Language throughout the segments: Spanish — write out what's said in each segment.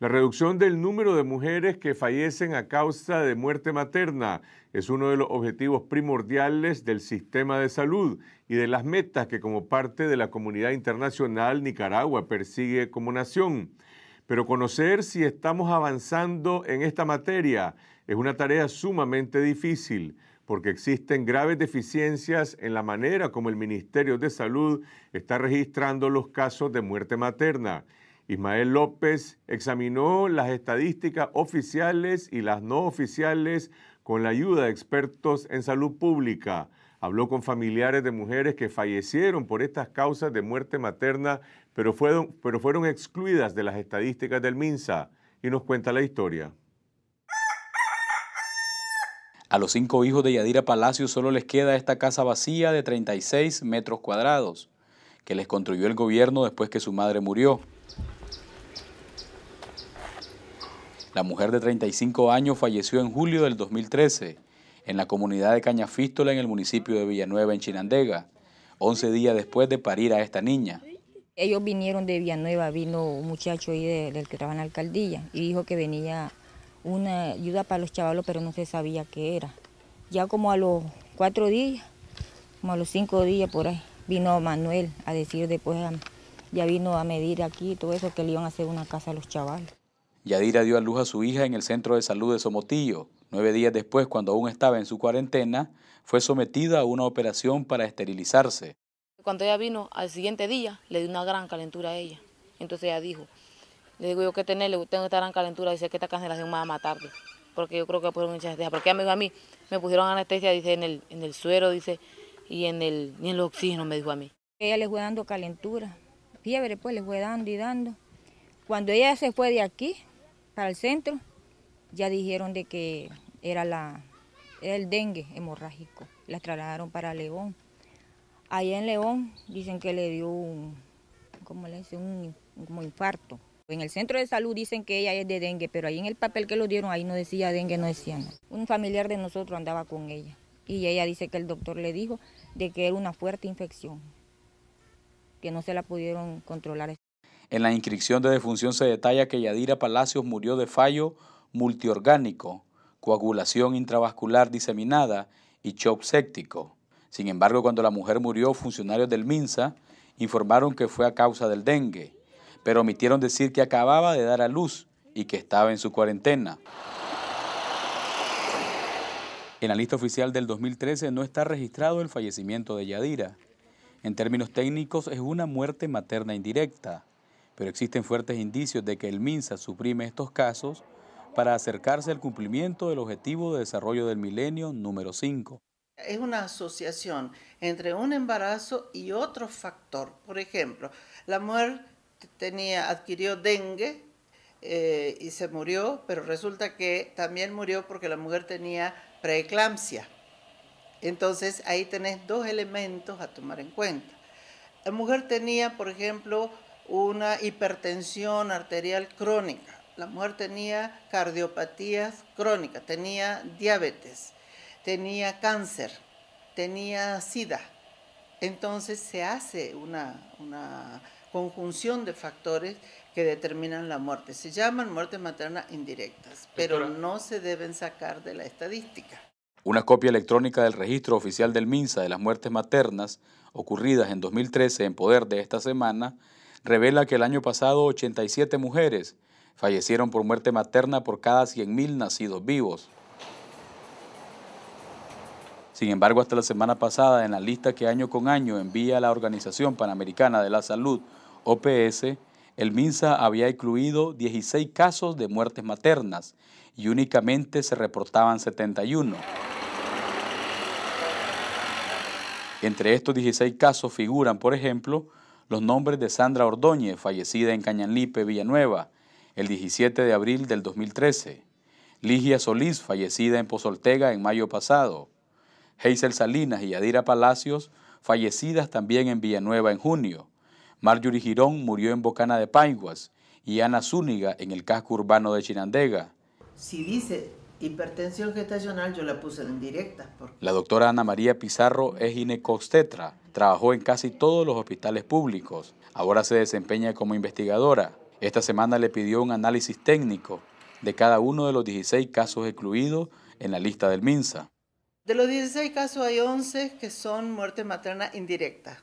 La reducción del número de mujeres que fallecen a causa de muerte materna es uno de los objetivos primordiales del sistema de salud y de las metas que como parte de la comunidad internacional Nicaragua persigue como nación. Pero conocer si estamos avanzando en esta materia es una tarea sumamente difícil porque existen graves deficiencias en la manera como el Ministerio de Salud está registrando los casos de muerte materna Ismael López examinó las estadísticas oficiales y las no oficiales con la ayuda de expertos en salud pública. Habló con familiares de mujeres que fallecieron por estas causas de muerte materna, pero fueron, excluidas de las estadísticas del MINSA y nos cuenta la historia. A los cinco hijos de Yadira Palacio solo les queda esta casa vacía de 36 metros cuadrados, que les construyó el gobierno después que su madre murió. La mujer de 35 años falleció en julio del 2013 en la comunidad de Cañafístola en el municipio de Villanueva, en Chinandega, 11 días después de parir a esta niña. Ellos vinieron de Villanueva, vino un muchacho ahí del que trabaja en la alcaldía y dijo que venía una ayuda para los chavalos, pero no se sabía qué era. Ya como a los cuatro días, como a los cinco días por ahí, vino Manuel a decir después, ya vino a medir aquí todo eso, que le iban a hacer una casa a los chavales. Yadira dio a luz a su hija en el centro de salud de Somotillo. Nueve días después, cuando aún estaba en su cuarentena, fue sometida a una operación para esterilizarse. Cuando ella vino al siguiente día, le dio una gran calentura a ella. Entonces ella dijo, le digo yo que tenerle, tengo esta gran calentura, dice que esta cancelación me va a matar, porque yo creo que pusieron anestesia, porque ella me dijo a mí, me pusieron anestesia, dice, en el, en el suero, dice, y en el, y en el oxígeno, me dijo a mí. Ella le fue dando calentura, fiebre pues, le fue dando y dando. Cuando ella se fue de aquí, para el centro, ya dijeron de que era, la, el dengue hemorrágico. La trasladaron para León. Allá en León dicen que le dio un, le Un, infarto. En el centro de salud dicen que ella es de dengue, pero ahí en el papel que lo dieron, ahí no decía dengue, no decía nada. Un familiar de nosotros andaba con ella y ella dice que el doctor le dijo de que era una fuerte infección, que no se la pudieron controlar. En la inscripción de defunción se detalla que Yadira Palacios murió de fallo multiorgánico, coagulación intravascular diseminada y shock séptico. Sin embargo, cuando la mujer murió, funcionarios del MINSA informaron que fue a causa del dengue, pero omitieron decir que acababa de dar a luz y que estaba en su cuarentena. En la lista oficial del 2013 no está registrado el fallecimiento de Yadira. En términos técnicos es una muerte materna indirecta, pero existen fuertes indicios de que el MINSA suprime estos casos para acercarse al cumplimiento del Objetivo de Desarrollo del Milenio número 5. Es una asociación entre un embarazo y otro factor. Por ejemplo, la mujer tenía, adquirió dengue eh, y se murió, pero resulta que también murió porque la mujer tenía preeclampsia. Entonces ahí tenés dos elementos a tomar en cuenta. La mujer tenía, por ejemplo, una hipertensión arterial crónica, la mujer tenía cardiopatías crónicas, tenía diabetes, tenía cáncer, tenía sida. Entonces se hace una, conjunción de factores que determinan la muerte. Se llaman muertes maternas indirectas, pero no se deben sacar de la estadística. Una copia electrónica del registro oficial del MINSA de las muertes maternas ocurridas en 2013 en poder de esta semana revela que el año pasado 87 mujeres fallecieron por muerte materna por cada 100.000 nacidos vivos. Sin embargo, hasta la semana pasada, en la lista que año con año envía la Organización Panamericana de la Salud, OPS, el MINSA había incluido 16 casos de muertes maternas y únicamente se reportaban 71. Entre estos 16 casos figuran, por ejemplo, los nombres de Sandra Ordóñez, fallecida en Cañanlipe, Villanueva, el 17 de abril del 2013, Ligia Solís, fallecida en Pozoltega en mayo pasado, Hazel Salinas y Adira Palacios, fallecidas también en Villanueva en junio, Marjorie Girón murió en Bocana de Paiguas y Ana Zúñiga en el casco urbano de Chinandega. Si dice hipertensión gestacional, yo la puse en directa. Porque... La doctora Ana María Pizarro es ginecostetra Trabajó en casi todos los hospitales públicos. Ahora se desempeña como investigadora. Esta semana le pidió un análisis técnico de cada uno de los 16 casos excluidos en la lista del MINSA. De los 16 casos hay 11 que son muertes maternas indirectas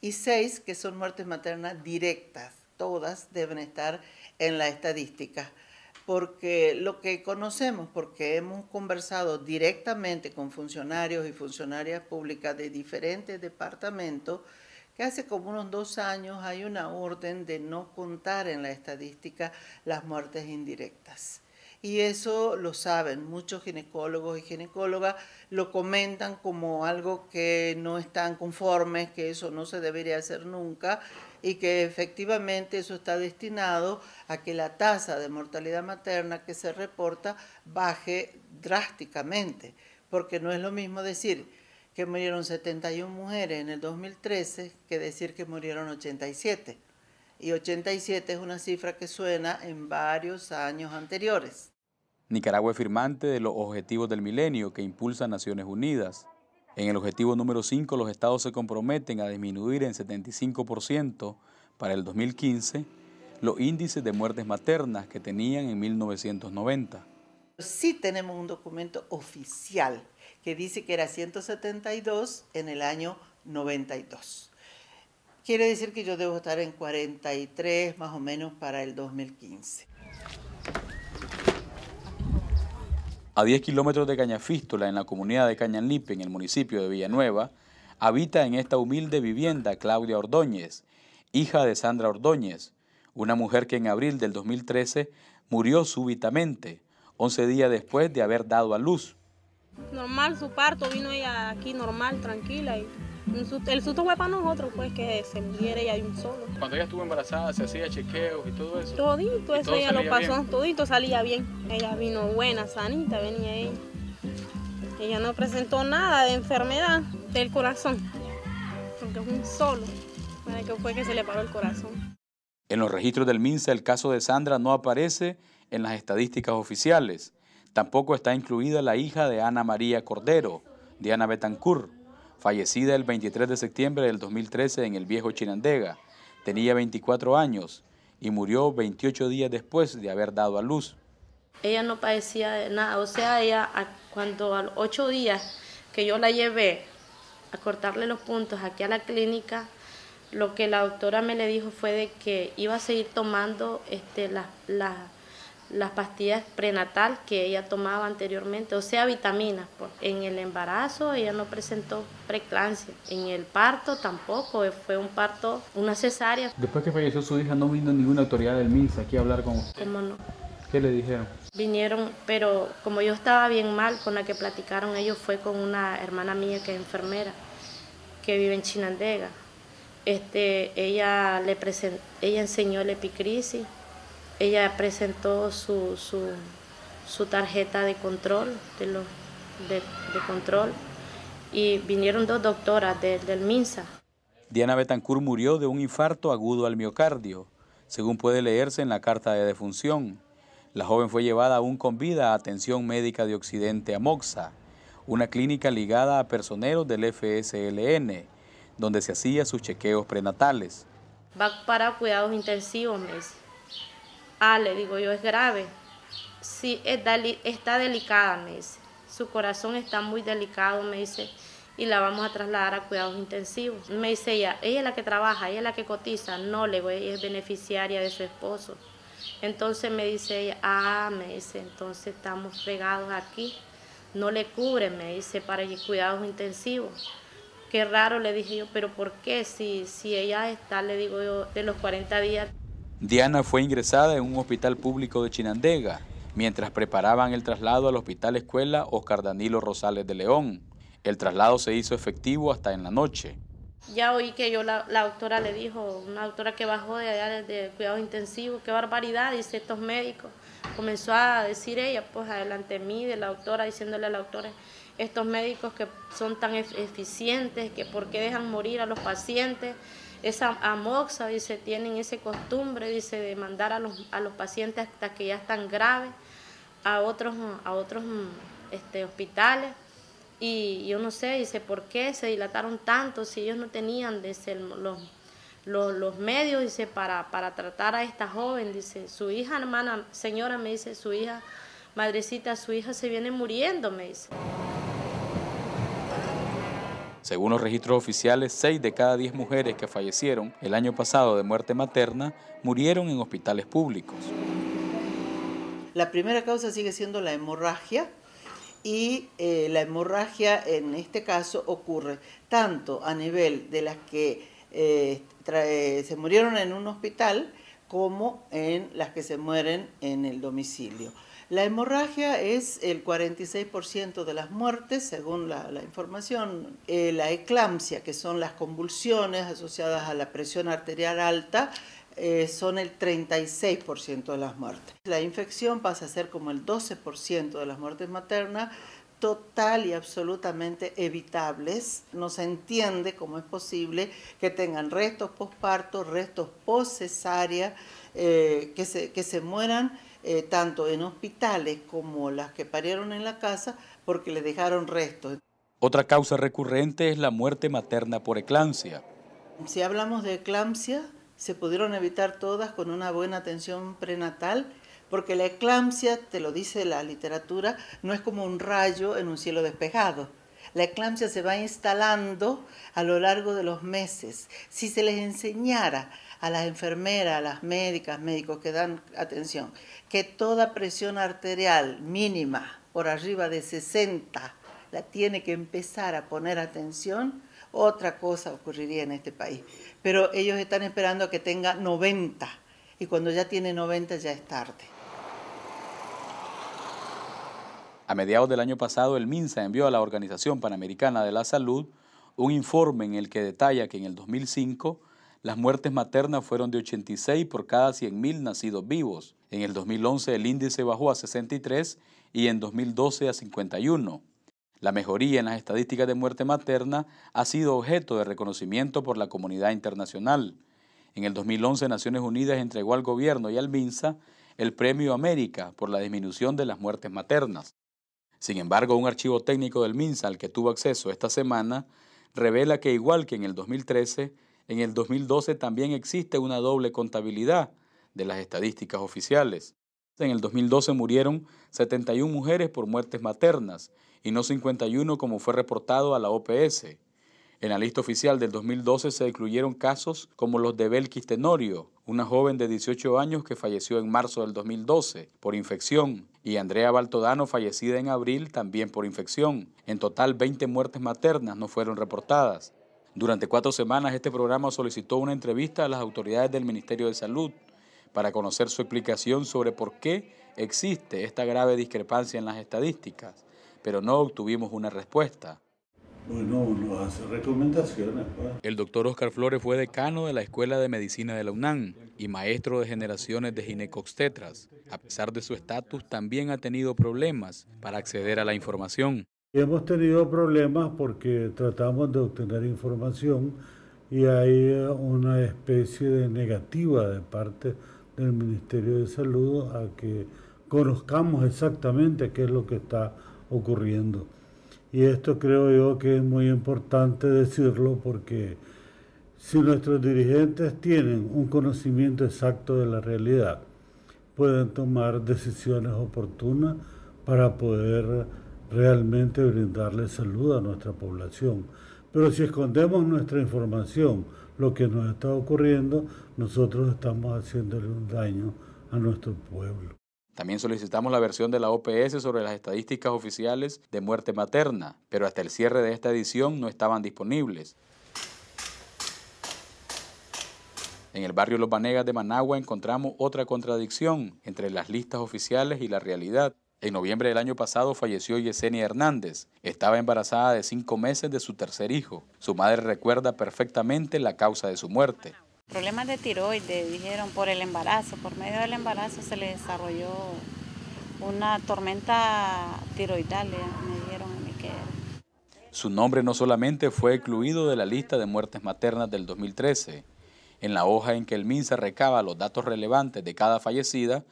y 6 que son muertes maternas directas. Todas deben estar en la estadística porque lo que conocemos, porque hemos conversado directamente con funcionarios y funcionarias públicas de diferentes departamentos, que hace como unos dos años hay una orden de no contar en la estadística las muertes indirectas. Y eso lo saben, muchos ginecólogos y ginecólogas lo comentan como algo que no están conformes, que eso no se debería hacer nunca, y que efectivamente eso está destinado a que la tasa de mortalidad materna que se reporta baje drásticamente, porque no es lo mismo decir que murieron 71 mujeres en el 2013 que decir que murieron 87. Y 87 es una cifra que suena en varios años anteriores. Nicaragua es firmante de los Objetivos del Milenio que impulsa Naciones Unidas. En el objetivo número 5, los estados se comprometen a disminuir en 75% para el 2015 los índices de muertes maternas que tenían en 1990. Sí tenemos un documento oficial que dice que era 172 en el año 92. Quiere decir que yo debo estar en 43 más o menos para el 2015. A 10 kilómetros de Cañafístola, en la comunidad de Cañanlipe, en el municipio de Villanueva, habita en esta humilde vivienda Claudia Ordóñez, hija de Sandra Ordóñez, una mujer que en abril del 2013 murió súbitamente, 11 días después de haber dado a luz. Normal su parto, vino ella aquí normal, tranquila y el susto fue para nosotros, pues, que se muere y hay un solo. Cuando ella estuvo embarazada, se hacía chequeos y todo eso. Todito, eso ella lo pasó, bien. salía bien. Ella vino buena, sanita, venía ella. Ella no presentó nada de enfermedad del corazón, porque es un solo, que fue que se le paró el corazón. En los registros del MINSA el caso de Sandra no aparece en las estadísticas oficiales. Tampoco está incluida la hija de Ana María Cordero, Diana Betancourt, fallecida el 23 de septiembre del 2013 en el viejo Chinandega. Tenía 24 años y murió 28 días después de haber dado a luz. Ella no padecía de nada, o sea, ella cuando a los 8 días que yo la llevé a cortarle los puntos aquí a la clínica, lo que la doctora me le dijo fue de que iba a seguir tomando este, las la, las pastillas prenatal que ella tomaba anteriormente, o sea, vitaminas. Pues. En el embarazo ella no presentó preeclampsia, en el parto tampoco, eh, fue un parto, una cesárea. Después que falleció su hija no vino ninguna autoridad del MINSA aquí a hablar con usted. ¿Cómo no? ¿Qué le dijeron? Vinieron, pero como yo estaba bien mal, con la que platicaron ellos fue con una hermana mía que es enfermera, que vive en Chinandega. Este, ella, le present, ella enseñó el epicrisis ella presentó su, tarjeta de control, de, de, control, y vinieron dos doctoras del MINSA. Diana Betancourt murió de un infarto agudo al miocardio, según puede leerse en la carta de defunción. La joven fue llevada aún con vida a atención médica de Occidente a Moxa, una clínica ligada a personeros del FSLN, donde se hacía sus chequeos prenatales. Va para cuidados intensivos, Ah, le digo yo, es grave. Sí, está delicada, me dice. Su corazón está muy delicado, me dice, y la vamos a trasladar a cuidados intensivos. Me dice ella, ella es la que trabaja, ella es la que cotiza. No, le digo, ella es beneficiaria de su esposo. Entonces me dice ella, ah, me dice, entonces estamos fregados aquí. No le cubren, me dice, para cuidados intensivos qué raro, le dije yo, pero ¿por qué? Si, si ella está, le digo yo, de los 40 días. Diana fue ingresada en un hospital público de Chinandega, mientras preparaban el traslado al Hospital Escuela Oscar Danilo Rosales de León. El traslado se hizo efectivo hasta en la noche. Ya oí que yo, la, doctora le dijo, una doctora que bajó de allá de cuidados intensivos, qué barbaridad, dice estos médicos. Comenzó a decir ella, pues adelante mí, de la doctora, diciéndole a la doctora, estos médicos que son tan eficientes, que por qué dejan morir a los pacientes, esa moxa, dice, tienen esa costumbre, dice, de mandar a los, a los pacientes hasta que ya están graves a otros, a otros este, hospitales. Y yo no sé, dice, ¿por qué se dilataron tanto si ellos no tenían los, los, medios, dice, para, para tratar a esta joven? Dice, su hija, hermana, señora, me dice, su hija, madrecita, su hija se viene muriendo, me dice. Según los registros oficiales, 6 de cada 10 mujeres que fallecieron el año pasado de muerte materna murieron en hospitales públicos. La primera causa sigue siendo la hemorragia y eh, la hemorragia en este caso ocurre tanto a nivel de las que eh, eh, se murieron en un hospital como en las que se mueren en el domicilio. La hemorragia es el 46% de las muertes, según la, información. Eh, la eclampsia, que son las convulsiones asociadas a la presión arterial alta, eh, son el 36% de las muertes. La infección pasa a ser como el 12% de las muertes maternas, total y absolutamente evitables. No se entiende cómo es posible que tengan restos postparto, restos poscesaria eh, que, se, que se mueran eh, tanto en hospitales como las que parieron en la casa porque le dejaron restos. Otra causa recurrente es la muerte materna por eclampsia. Si hablamos de eclampsia, se pudieron evitar todas con una buena atención prenatal, porque la eclampsia, te lo dice la literatura, no es como un rayo en un cielo despejado. La eclampsia se va instalando a lo largo de los meses. Si se les enseñara a las enfermeras, a las médicas, médicos que dan atención, que toda presión arterial mínima por arriba de 60 la tiene que empezar a poner atención, otra cosa ocurriría en este país. Pero ellos están esperando a que tenga 90 y cuando ya tiene 90 ya es tarde. A mediados del año pasado, el MINSA envió a la Organización Panamericana de la Salud un informe en el que detalla que en el 2005 las muertes maternas fueron de 86 por cada 100.000 nacidos vivos. En el 2011 el índice bajó a 63 y en 2012 a 51. La mejoría en las estadísticas de muerte materna ha sido objeto de reconocimiento por la comunidad internacional. En el 2011 Naciones Unidas entregó al gobierno y al MINSA el Premio América por la disminución de las muertes maternas. Sin embargo, un archivo técnico del MINSA al que tuvo acceso esta semana revela que igual que en el 2013, en el 2012 también existe una doble contabilidad de las estadísticas oficiales. En el 2012 murieron 71 mujeres por muertes maternas y no 51 como fue reportado a la OPS. En la lista oficial del 2012 se incluyeron casos como los de Belkis Tenorio, una joven de 18 años que falleció en marzo del 2012 por infección, y Andrea Baltodano, fallecida en abril también por infección. En total, 20 muertes maternas no fueron reportadas. Durante cuatro semanas este programa solicitó una entrevista a las autoridades del Ministerio de Salud para conocer su explicación sobre por qué existe esta grave discrepancia en las estadísticas, pero no obtuvimos una respuesta. Bueno, no hace recomendaciones. Pues. El doctor Oscar Flores fue decano de la Escuela de Medicina de la UNAM y maestro de generaciones de ginecostetras A pesar de su estatus, también ha tenido problemas para acceder a la información. Hemos tenido problemas porque tratamos de obtener información y hay eh, una especie de negativa de parte del Ministerio de Salud a que conozcamos exactamente qué es lo que está ocurriendo. Y esto creo yo que es muy importante decirlo porque si nuestros dirigentes tienen un conocimiento exacto de la realidad, pueden tomar decisiones oportunas para poder realmente brindarle salud a nuestra población. Pero si escondemos nuestra información, lo que nos está ocurriendo, nosotros estamos haciéndole un daño a nuestro pueblo. También solicitamos la versión de la OPS sobre las estadísticas oficiales de muerte materna, pero hasta el cierre de esta edición no estaban disponibles. En el barrio Los Banegas de Managua encontramos otra contradicción entre las listas oficiales y la realidad. En noviembre del año pasado falleció Yesenia Hernández. Estaba embarazada de cinco meses de su tercer hijo. Su madre recuerda perfectamente la causa de su muerte. Problemas de tiroides, dijeron, por el embarazo. Por medio del embarazo se le desarrolló una tormenta tiroidal, me dijeron a mí que Su nombre no solamente fue excluido de la lista de muertes maternas del 2013. En la hoja en que el MINSA recaba los datos relevantes de cada fallecida,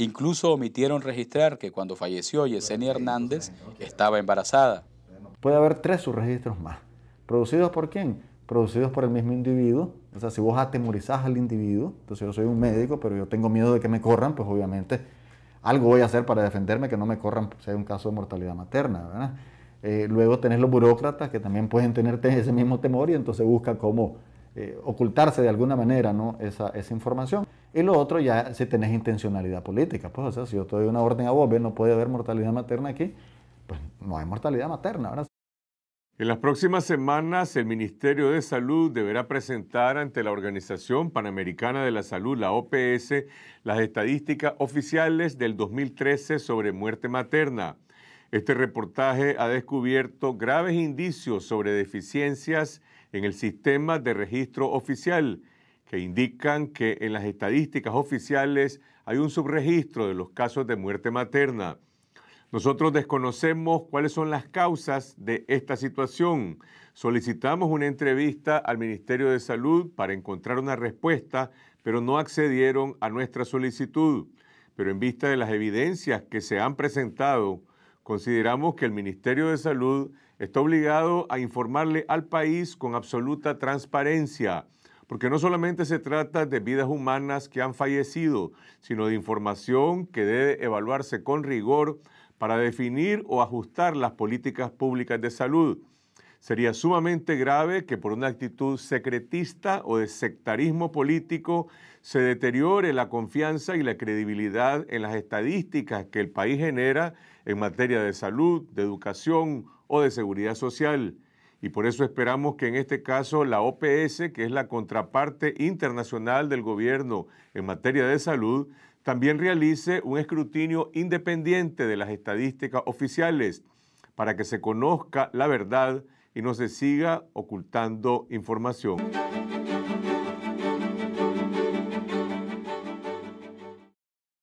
Incluso omitieron registrar que cuando falleció Yesenia Hernández estaba embarazada. Puede haber tres subregistros más. ¿Producidos por quién? Producidos por el mismo individuo. O sea, si vos atemorizás al individuo, entonces yo soy un médico, pero yo tengo miedo de que me corran, pues obviamente algo voy a hacer para defenderme, que no me corran si pues, hay un caso de mortalidad materna, ¿verdad? Eh, luego tenés los burócratas que también pueden tener ese mismo temor y entonces busca cómo eh, ocultarse de alguna manera ¿no? esa información. Y lo otro ya si tenés intencionalidad política, pues o sea, si yo te doy una orden a vos, no puede haber mortalidad materna aquí, pues no hay mortalidad materna, ¿verdad? En las próximas semanas, el Ministerio de Salud deberá presentar ante la Organización Panamericana de la Salud, la OPS, las estadísticas oficiales del 2013 sobre muerte materna. Este reportaje ha descubierto graves indicios sobre deficiencias en el sistema de registro oficial que indican que en las estadísticas oficiales hay un subregistro de los casos de muerte materna. Nosotros desconocemos cuáles son las causas de esta situación. Solicitamos una entrevista al Ministerio de Salud para encontrar una respuesta, pero no accedieron a nuestra solicitud. Pero en vista de las evidencias que se han presentado, consideramos que el Ministerio de Salud está obligado a informarle al país con absoluta transparencia porque no solamente se trata de vidas humanas que han fallecido, sino de información que debe evaluarse con rigor para definir o ajustar las políticas públicas de salud. Sería sumamente grave que por una actitud secretista o de sectarismo político se deteriore la confianza y la credibilidad en las estadísticas que el país genera en materia de salud, de educación o de seguridad social y por eso esperamos que en este caso la OPS, que es la contraparte internacional del gobierno en materia de salud, también realice un escrutinio independiente de las estadísticas oficiales para que se conozca la verdad y no se siga ocultando información.